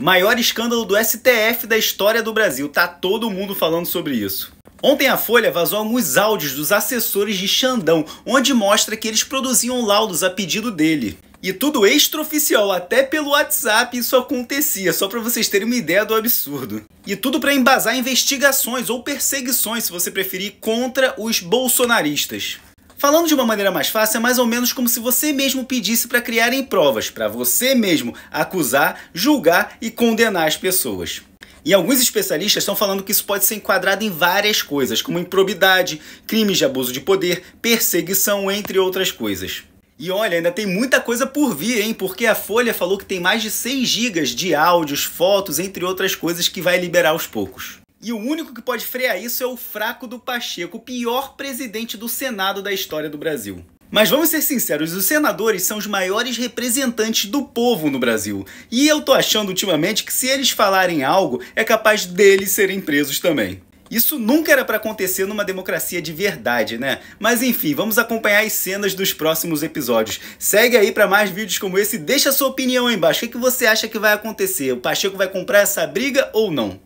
Maior escândalo do STF da história do Brasil. Tá todo mundo falando sobre isso. Ontem a Folha vazou alguns áudios dos assessores de Xandão, onde mostra que eles produziam laudos a pedido dele. E tudo extraoficial, até pelo WhatsApp isso acontecia, só para vocês terem uma ideia do absurdo. E tudo para embasar investigações ou perseguições, se você preferir, contra os bolsonaristas. Falando de uma maneira mais fácil, é mais ou menos como se você mesmo pedisse para criarem provas, para você mesmo acusar, julgar e condenar as pessoas. E alguns especialistas estão falando que isso pode ser enquadrado em várias coisas, como improbidade, crimes de abuso de poder, perseguição, entre outras coisas. E olha, ainda tem muita coisa por vir, hein? Porque a Folha falou que tem mais de 6 gigas de áudios, fotos, entre outras coisas, que vai liberar aos poucos. E o único que pode frear isso é o fraco do Pacheco, o pior presidente do Senado da história do Brasil. Mas vamos ser sinceros, os senadores são os maiores representantes do povo no Brasil. E eu tô achando ultimamente que se eles falarem algo, é capaz deles serem presos também. Isso nunca era para acontecer numa democracia de verdade, né? Mas enfim, vamos acompanhar as cenas dos próximos episódios. Segue aí para mais vídeos como esse, deixa sua opinião aí embaixo. O que você acha que vai acontecer? O Pacheco vai comprar essa briga ou não?